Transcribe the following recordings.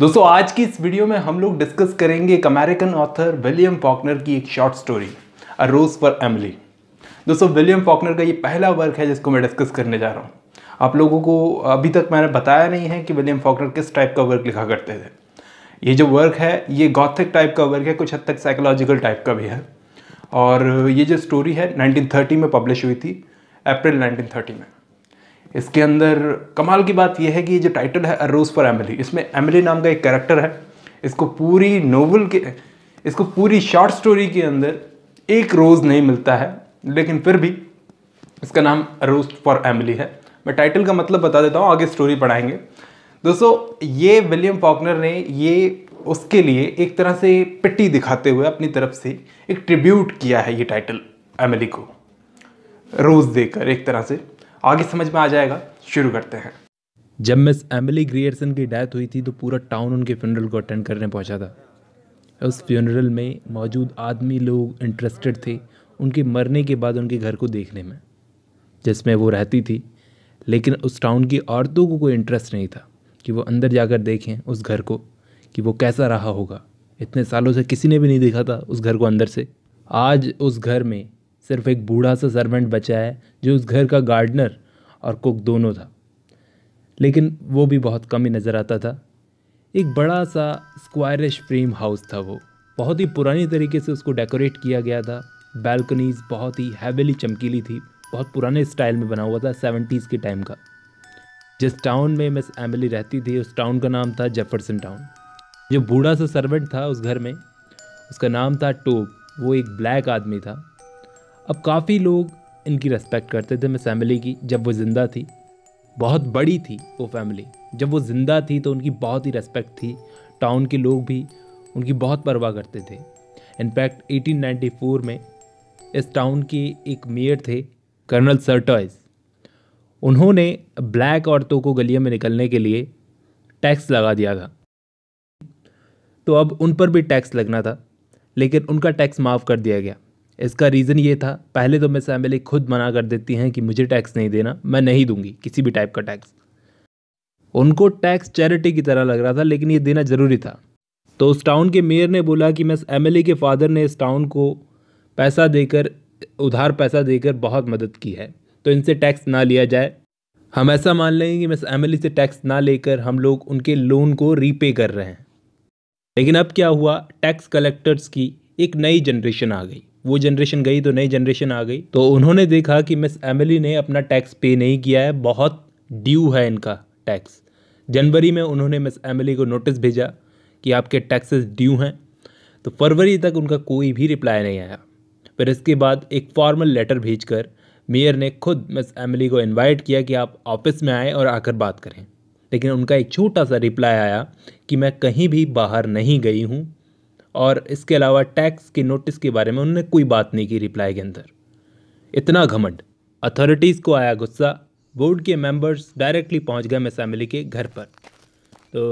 दोस्तों आज की इस वीडियो में हम लोग डिस्कस करेंगे एक अमेरिकन ऑथर विलियम पॉकनर की एक short story a rose for Emily दोस्तों विलियम पॉकनर का ये पहला वर्क है जिसको मैं डिस्कस करने जा रहा हूँ आप लोगों को अभी तक मैंने बताया नहीं है कि विलियम फॉकनर किस टाइप का वर्क लिखा करते थे ये जो वर्क है ये गौथिक टाइप का वर्क है कुछ हद तक साइकोलॉजिकल टाइप का भी है और ये जो स्टोरी है 1930 में पब्लिश हुई थी अप्रैल 1930 में इसके अंदर कमाल की बात यह है कि ये जो टाइटल है अरोज फॉर एमिली इसमें एमिली नाम का एक कैरेक्टर है इसको पूरी नोवल के इसको पूरी शॉर्ट स्टोरी के अंदर एक रोज़ नहीं मिलता है लेकिन फिर भी इसका नाम अरोज फॉर एमिली है मैं टाइटल का मतलब बता देता हूँ आगे स्टोरी पढ़ाएंगे दोस्तों ये विलियम फॉकनर ने ये उसके लिए एक तरह से पिट्टी दिखाते हुए अपनी तरफ से एक ट्रिब्यूट किया है ये टाइटल एमिली को रोज़ देकर एक तरह से आगे समझ में आ जाएगा शुरू करते हैं जब मिस एमिली ग्रियर्सन की डेथ हुई थी तो पूरा टाउन उनके फ्यूनरल को अटेंड करने पहुंचा था उस फ्यूनरल में मौजूद आदमी लोग इंटरेस्टेड थे उनके मरने के बाद उनके घर को देखने में जिसमें वो रहती थी लेकिन उस टाउन की औरतों को कोई इंटरेस्ट नहीं था कि वो अंदर जाकर देखें उस घर को कि वो कैसा रहा होगा इतने सालों से किसी ने भी नहीं देखा था उस घर को अंदर से आज उस घर में सिर्फ एक बूढ़ा सा सर्वेंट बचा है जो उस घर का गार्डनर और कुक दोनों था लेकिन वो भी बहुत कम ही नज़र आता था एक बड़ा सा स्क्वायरिश फ्रेम हाउस था वो बहुत ही पुरानी तरीके से उसको डेकोरेट किया गया था बैल्कनीज बहुत ही हैविली चमकीली थी बहुत पुराने स्टाइल में बना हुआ था सेवेंटीज़ के टाइम का जिस टाउन में मिस एमिली रहती थी उस टाउन का नाम था जेफरसन टाउन जो बूढ़ा सा सर्वेंट था उस घर में उसका नाम था टोप वो एक ब्लैक आदमी था अब काफ़ी लोग इनकी रेस्पेक्ट करते थे मिस फैमिली की जब वो ज़िंदा थी बहुत बड़ी थी वो फैमिली जब वो ज़िंदा थी तो उनकी बहुत ही रेस्पेक्ट थी टाउन के लोग भी उनकी बहुत परवाह करते थे इनफैक्ट 1894 में इस टाउन के एक मेयर थे कर्नल सर्टॉयज उन्होंने ब्लैक औरतों को गलियों में निकलने के लिए टैक्स लगा दिया था तो अब उन पर भी टैक्स लगना था लेकिन उनका टैक्स माफ़ कर दिया गया इसका रीज़न ये था पहले तो मिस एमएलए खुद मना कर देती हैं कि मुझे टैक्स नहीं देना मैं नहीं दूंगी किसी भी टाइप का टैक्स उनको टैक्स चैरिटी की तरह लग रहा था लेकिन ये देना ज़रूरी था तो उस टाउन के मेयर ने बोला कि मैं एम के फादर ने इस टाउन को पैसा देकर उधार पैसा देकर बहुत मदद की है तो इनसे टैक्स ना लिया जाए हम ऐसा मान लेंगे कि मिस एम से टैक्स ना लेकर हम लोग उनके लोन को रीपे कर रहे हैं लेकिन अब क्या हुआ टैक्स कलेक्टर्स की एक नई जनरेशन आ गई वो जनरेशन गई तो नई जनरेशन आ गई तो उन्होंने देखा कि मिस एमिली ने अपना टैक्स पे नहीं किया है बहुत ड्यू है इनका टैक्स जनवरी में उन्होंने मिस एमिली को नोटिस भेजा कि आपके टैक्सेस ड्यू हैं तो फरवरी तक उनका कोई भी रिप्लाई नहीं आया फिर इसके बाद एक फॉर्मल लेटर भेजकर मेयर ने खुद मिस एमिली को इनवाइट किया कि आप ऑफिस में आएँ और आकर बात करें लेकिन उनका एक छोटा सा रिप्लाई आया कि मैं कहीं भी बाहर नहीं गई हूँ और इसके अलावा टैक्स की नोटिस के बारे में उन्होंने कोई बात नहीं की रिप्लाई के अंदर इतना घमंड अथॉरिटीज़ को आया गुस्सा बोर्ड के मेंबर्स डायरेक्टली पहुंच गए एमिली के घर पर तो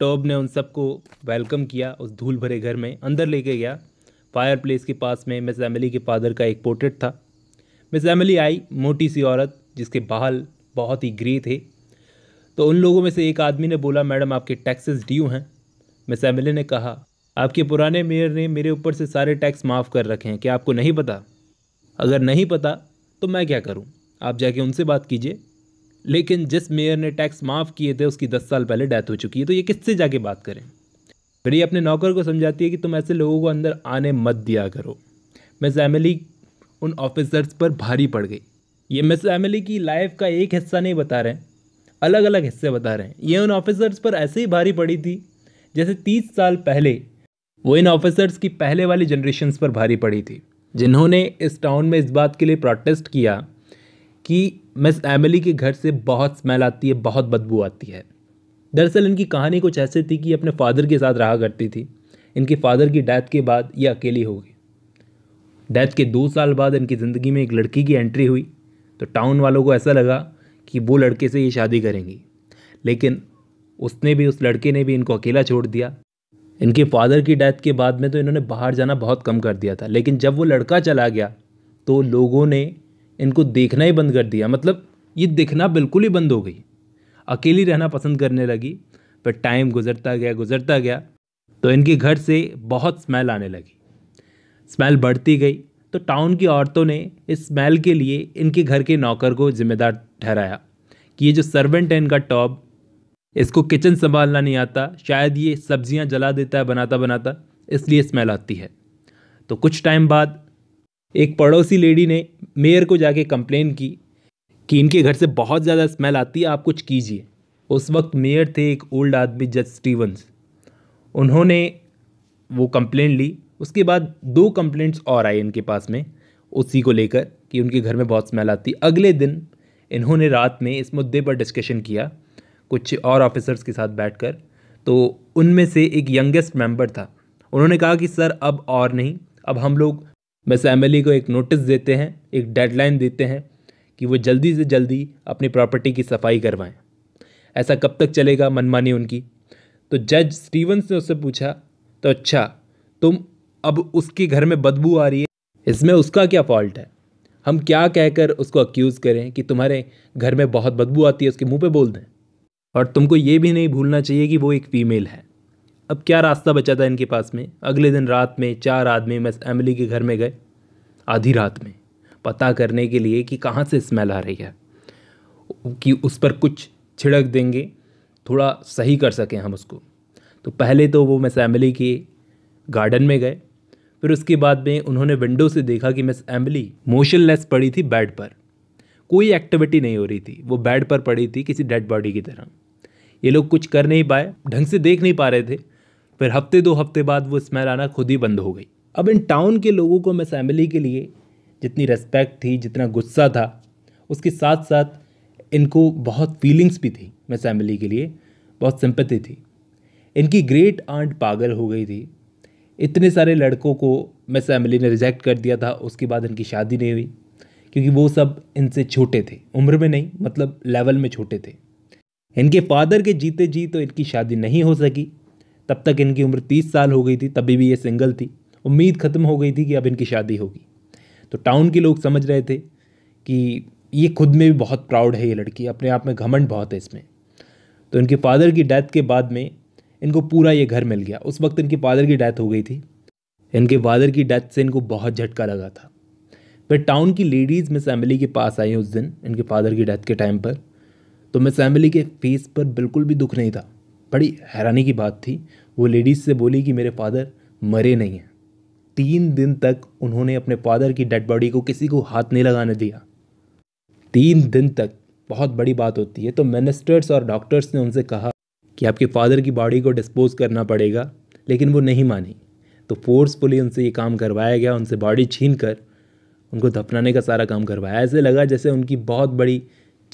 टॉब ने उन सबको वेलकम किया उस धूल भरे घर में अंदर लेके गया फायर प्लेस के पास में मिस एमिली के फादर का एक पोर्ट्रेट था मिस एमिली आई मोटी सी औरत जिसके बाल बहुत ही ग्रे थे तो उन लोगों में से एक आदमी ने बोला मैडम आपके टैक्सेस ड्यू हैं मिस एमिली ने कहा आपके पुराने मेयर ने मेरे ऊपर से सारे टैक्स माफ़ कर रखे हैं क्या आपको नहीं पता अगर नहीं पता तो मैं क्या करूं? आप जाके उनसे बात कीजिए लेकिन जिस मेयर ने टैक्स माफ़ किए थे उसकी दस साल पहले डेथ हो चुकी है तो ये किससे जाके बात करें फिर ये अपने नौकर को समझाती है कि तुम ऐसे लोगों को अंदर आने मत दिया करो मिस एमिली उन ऑफिसर्स पर भारी पड़ गई ये मिस एमिली की लाइफ का एक हिस्सा नहीं बता रहे हैं अलग अलग हिस्से बता रहे हैं ये उन ऑफिसर्स पर ऐसे ही भारी पड़ी थी जैसे तीस साल पहले वो इन ऑफिसर्स की पहले वाली जनरेशन पर भारी पड़ी थी जिन्होंने इस टाउन में इस बात के लिए प्रोटेस्ट किया कि मिस एमिली के घर से बहुत स्मेल आती है बहुत बदबू आती है दरअसल इनकी कहानी कुछ ऐसे थी कि अपने फादर के साथ रहा करती थी इनके फादर की डेथ के बाद ये अकेली हो गई डेथ के दो साल बाद इनकी ज़िंदगी में एक लड़की की एंट्री हुई तो टाउन वालों को ऐसा लगा कि वो लड़के से ये शादी करेंगी लेकिन उसने भी उस लड़के ने भी इनको अकेला छोड़ दिया इनके फादर की डेथ के बाद में तो इन्होंने बाहर जाना बहुत कम कर दिया था लेकिन जब वो लड़का चला गया तो लोगों ने इनको देखना ही बंद कर दिया मतलब ये दिखना बिल्कुल ही बंद हो गई अकेली रहना पसंद करने लगी पर टाइम गुजरता गया गुजरता गया तो इनके घर से बहुत स्मेल आने लगी स्मेल बढ़ती गई तो टाउन की औरतों ने इस स्मेल के लिए इनके घर के नौकर को जिम्मेदार ठहराया कि ये जो सर्वेंट है इनका टॉप इसको किचन संभालना नहीं आता शायद ये सब्जियां जला देता है बनाता बनाता इसलिए स्मेल आती है तो कुछ टाइम बाद एक पड़ोसी लेडी ने मेयर को जाके कंप्लेन की कि इनके घर से बहुत ज़्यादा स्मेल आती है आप कुछ कीजिए उस वक्त मेयर थे एक ओल्ड आदमी जज स्टीवंस उन्होंने वो कंप्लेन ली उसके बाद दो कंप्लेंट्स और आए इनके पास में उसी को लेकर कि उनके घर में बहुत स्मेल आती अगले दिन इन्होंने रात में इस मुद्दे पर डिस्कशन किया कुछ और ऑफिसर्स के साथ बैठकर तो उनमें से एक यंगेस्ट मेंबर था उन्होंने कहा कि सर अब और नहीं अब हम लोग मिस एमली को एक नोटिस देते हैं एक डेडलाइन देते हैं कि वो जल्दी से जल्दी अपनी प्रॉपर्टी की सफाई करवाएं ऐसा कब तक चलेगा मनमानी उनकी तो जज स्टीवंस ने उससे पूछा तो अच्छा तुम अब उसके घर में बदबू आ रही है इसमें उसका क्या फॉल्ट है हम क्या कहकर उसको अक्यूज़ करें कि तुम्हारे घर में बहुत बदबू आती है उसके मुंह पे बोल दें और तुमको ये भी नहीं भूलना चाहिए कि वो एक फ़ीमेल है अब क्या रास्ता बचा था इनके पास में अगले दिन रात में चार आदमी मिस एमिली के घर में गए आधी रात में पता करने के लिए कि कहाँ से स्मेल आ रही है कि उस पर कुछ छिड़क देंगे थोड़ा सही कर सकें हम उसको तो पहले तो वो मिस एमिली के गार्डन में गए फिर उसके बाद में उन्होंने विंडो से देखा कि मिस एमली मोशनलेस पड़ी थी बेड पर कोई एक्टिविटी नहीं हो रही थी वो बेड पर पड़ी थी किसी डेड बॉडी की तरह ये लोग कुछ कर नहीं पाए ढंग से देख नहीं पा रहे थे फिर हफ्ते दो हफ्ते बाद वो स्मेल आना खुद ही बंद हो गई अब इन टाउन के लोगों को मैं फैमिली के लिए जितनी रेस्पेक्ट थी जितना गुस्सा था उसके साथ साथ इनको बहुत फीलिंग्स भी थी मैं फैमिली के लिए बहुत सिंपत्ति थी इनकी ग्रेट आंट पागल हो गई थी इतने सारे लड़कों को मैं फैमिली ने रिजेक्ट कर दिया था उसके बाद इनकी शादी नहीं हुई क्योंकि वो सब इनसे छोटे थे उम्र में नहीं मतलब लेवल में छोटे थे इनके फादर के जीते जी तो इनकी शादी नहीं हो सकी तब तक इनकी उम्र तीस साल हो गई थी तभी भी ये सिंगल थी उम्मीद ख़त्म हो गई थी कि अब इनकी शादी होगी तो टाउन के लोग समझ रहे थे कि ये खुद में भी बहुत प्राउड है ये लड़की अपने आप में घमंड बहुत है इसमें तो इनके फादर की डेथ के बाद में इनको पूरा ये घर मिल गया उस वक्त इनके फादर की डेथ हो गई थी इनके फादर की डेथ से इनको बहुत झटका लगा था फिर टाउन की लेडीज़ मिस फैमिली के पास आई उस दिन इनके फादर की डेथ के टाइम पर तो मिस एमली के फेस पर बिल्कुल भी दुख नहीं था बड़ी हैरानी की बात थी वो लेडीज़ से बोली कि मेरे फादर मरे नहीं हैं तीन दिन तक उन्होंने अपने फादर की डेड बॉडी को किसी को हाथ नहीं लगाने दिया तीन दिन तक बहुत बड़ी बात होती है तो मिनिस्टर्स और डॉक्टर्स ने उनसे कहा कि आपके फादर की बॉडी को डिस्पोज करना पड़ेगा लेकिन वो नहीं मानी तो फोर्सफुली उनसे ये काम करवाया गया उनसे बॉडी छीन कर उनको दफनाने का सारा काम करवाया ऐसे लगा जैसे उनकी बहुत बड़ी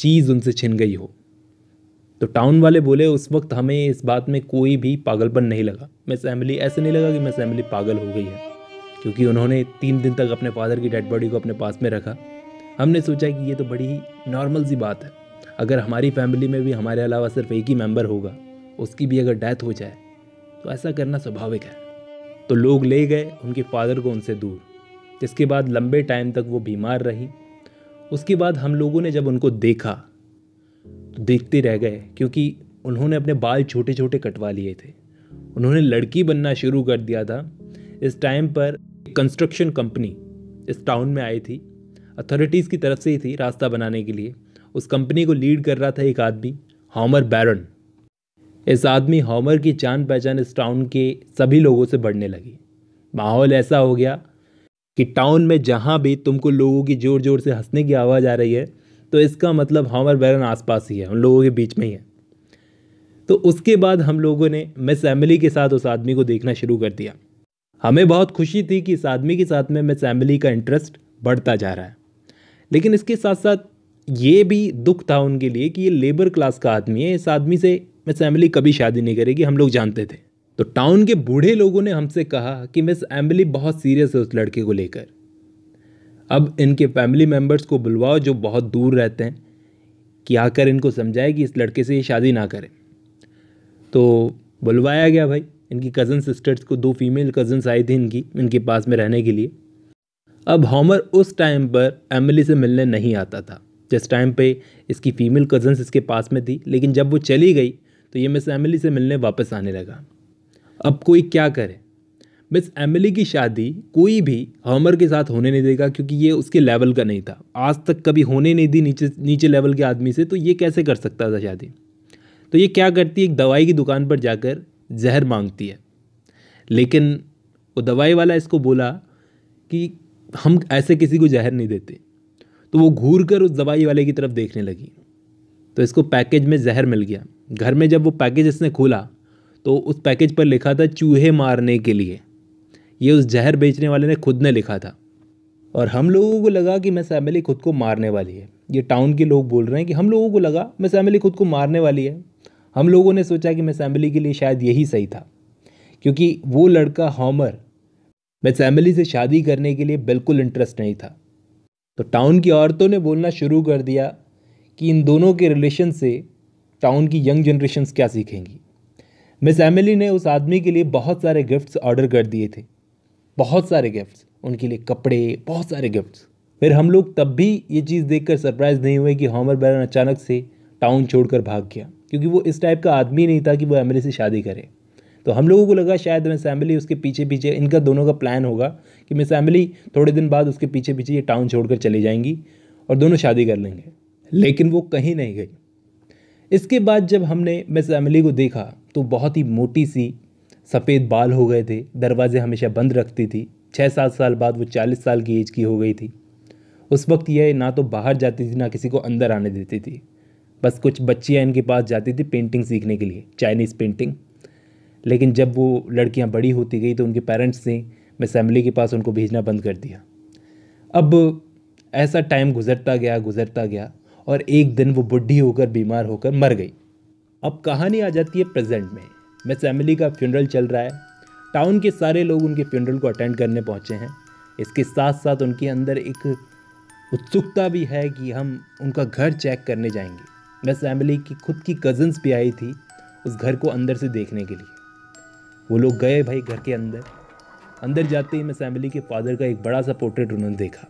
चीज़ उनसे छिन गई हो तो टाउन वाले बोले उस वक्त हमें इस बात में कोई भी पागलपन नहीं लगा मिस एमली ऐसे नहीं लगा कि मिस एमली पागल हो गई है क्योंकि उन्होंने तीन दिन तक अपने फादर की डेड बॉडी को अपने पास में रखा हमने सोचा कि ये तो बड़ी ही नॉर्मल सी बात है अगर हमारी फैमिली में भी हमारे अलावा सिर्फ एक ही मेम्बर होगा उसकी भी अगर डेथ हो जाए तो ऐसा करना स्वाभाविक है तो लोग ले गए उनके फादर को उनसे दूर जिसके बाद लंबे टाइम तक वो बीमार रही उसके बाद हम लोगों ने जब उनको देखा तो देखते रह गए क्योंकि उन्होंने अपने बाल छोटे छोटे कटवा लिए थे उन्होंने लड़की बनना शुरू कर दिया था इस टाइम पर कंस्ट्रक्शन कंपनी इस टाउन में आई थी अथॉरिटीज़ की तरफ से ही थी रास्ता बनाने के लिए उस कंपनी को लीड कर रहा था एक आदमी हॉमर बैरन इस आदमी हॉमर की जान पहचान इस टाउन के सभी लोगों से बढ़ने लगी माहौल ऐसा हो गया कि टाउन में जहाँ भी तुमको लोगों की ज़ोर ज़ोर से हंसने की आवाज़ आ रही है तो इसका मतलब हमार बैरन आसपास ही है उन लोगों के बीच में ही है तो उसके बाद हम लोगों ने मिस एमिली के साथ उस आदमी को देखना शुरू कर दिया हमें बहुत खुशी थी कि इस आदमी के साथ में मिस एमिली का इंटरेस्ट बढ़ता जा रहा है लेकिन इसके साथ साथ ये भी दुख था उनके लिए कि ये लेबर क्लास का आदमी है इस आदमी से मिस एमिली कभी शादी नहीं करेगी हम लोग जानते थे तो टाउन के बूढ़े लोगों ने हमसे कहा कि मिस एम्बली बहुत सीरियस है उस लड़के को लेकर अब इनके फैमिली मेम्बर्स को बुलवाओ जो बहुत दूर रहते हैं कि आकर इनको समझाए कि इस लड़के से ये शादी ना करें तो बुलवाया गया भाई इनकी कज़न सिस्टर्स को दो फीमेल कज़न्स आई थी इनकी इनके पास में रहने के लिए अब हॉमर उस टाइम पर एमिली से मिलने नहीं आता था जिस टाइम पे इसकी फ़ीमेल कज़न्स इसके पास में थी लेकिन जब वो चली गई तो ये मिस एमिली से मिलने वापस आने लगा अब कोई क्या करे मिस एमिली की शादी कोई भी हॉमर के साथ होने नहीं देगा क्योंकि ये उसके लेवल का नहीं था आज तक कभी होने नहीं दी नीचे नीचे लेवल के आदमी से तो ये कैसे कर सकता था शादी तो ये क्या करती है एक दवाई की दुकान पर जाकर जहर मांगती है लेकिन वो दवाई वाला इसको बोला कि हम ऐसे किसी को जहर नहीं देते तो वो घूर कर उस दवाई वाले की तरफ देखने लगी तो इसको पैकेज में जहर मिल गया घर में जब वो पैकेज इसने खोला तो उस पैकेज पर लिखा था चूहे मारने के लिए ये उस जहर बेचने वाले ने खुद ने लिखा था और हम लोगों को लगा कि मैं फैमिली खुद को मारने वाली है ये टाउन के लोग बोल रहे हैं कि हम लोगों को लगा मैं फैमिली खुद को मारने वाली है हम लोगों ने सोचा कि मैं फैमिली के लिए शायद यही सही था क्योंकि वो लड़का हॉमर मैं फैमिली से शादी करने के लिए बिल्कुल इंटरेस्ट नहीं था तो टाउन की औरतों ने बोलना शुरू कर दिया कि इन दोनों के रिलेशन से टाउन की यंग जनरेशन क्या सीखेंगी मिस एमिली ने उस आदमी के लिए बहुत सारे गिफ्ट्स ऑर्डर कर दिए थे बहुत सारे गिफ्ट्स उनके लिए कपड़े बहुत सारे गिफ्ट्स फिर हम लोग तब भी ये चीज़ देखकर सरप्राइज़ नहीं हुए कि हॉमर बैरन अचानक से टाउन छोड़कर भाग गया क्योंकि वो इस टाइप का आदमी नहीं था कि वो एमिली से शादी करे तो हम लोगों को लगा शायद मिस एमिली उसके पीछे पीछे इनका दोनों का प्लान होगा कि मिस एमिली थोड़े दिन बाद उसके पीछे पीछे ये टाउन छोड़कर चली जाएंगी और दोनों शादी कर लेंगे लेकिन वो कहीं नहीं गई इसके बाद जब हमने मिस एमिली को देखा तो बहुत ही मोटी सी सफ़ेद बाल हो गए थे दरवाज़े हमेशा बंद रखती थी छः सात साल बाद वो चालीस साल की एज की हो गई थी उस वक्त यह ना तो बाहर जाती थी ना किसी को अंदर आने देती थी बस कुछ बच्चियाँ इनके पास जाती थी पेंटिंग सीखने के लिए चाइनीज़ पेंटिंग लेकिन जब वो लड़कियाँ बड़ी होती गई तो उनके पेरेंट्स ने मैं फैमिली के पास उनको भेजना बंद कर दिया अब ऐसा टाइम गुजरता गया गुजरता गया और एक दिन वो बुढ़ी होकर बीमार होकर मर गई अब कहानी आ जाती है प्रेजेंट में मैं फैमिली का फ्यूनरल चल रहा है टाउन के सारे लोग उनके फ्यूनरल को अटेंड करने पहुँचे हैं इसके साथ साथ उनके अंदर एक उत्सुकता भी है कि हम उनका घर चेक करने जाएंगे मैं फैमिली की खुद की कज़न्स भी आई थी उस घर को अंदर से देखने के लिए वो लोग गए भाई घर के अंदर अंदर जाते ही मैं फैमिली के फादर का एक बड़ा सा पोर्ट्रेट उन्होंने देखा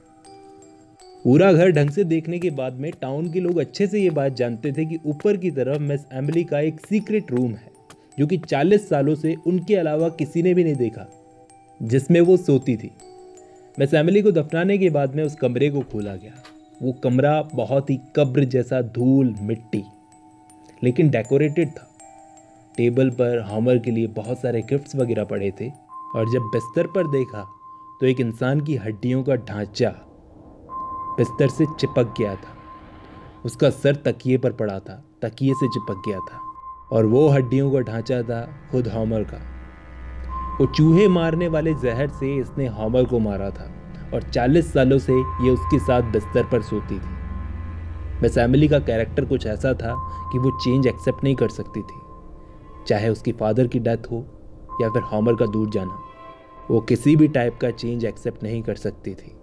पूरा घर ढंग से देखने के बाद में टाउन के लोग अच्छे से ये बात जानते थे कि ऊपर की तरफ मिस एम्बली का एक सीक्रेट रूम है जो कि 40 सालों से उनके अलावा किसी ने भी नहीं देखा जिसमें वो सोती थी मिस एम्बली को दफनाने के बाद में उस कमरे को खोला गया वो कमरा बहुत ही कब्र जैसा धूल मिट्टी लेकिन डेकोरेटेड था टेबल पर हॉमर के लिए बहुत सारे गिफ्ट्स वगैरह पड़े थे और जब बिस्तर पर देखा तो एक इंसान की हड्डियों का ढांचा बिस्तर से चिपक गया था उसका सर तकिए पर पड़ा था तकिए से चिपक गया था और वो हड्डियों का ढांचा था खुद हॉमर का वो चूहे मारने वाले जहर से इसने हॉमर को मारा था और 40 सालों से ये उसके साथ बिस्तर पर सोती थी मैं एमिली का कैरेक्टर कुछ ऐसा था कि वो चेंज एक्सेप्ट नहीं कर सकती थी चाहे उसकी फादर की डेथ हो या फिर हॉमर का दूर जाना वो किसी भी टाइप का चेंज एक्सेप्ट नहीं कर सकती थी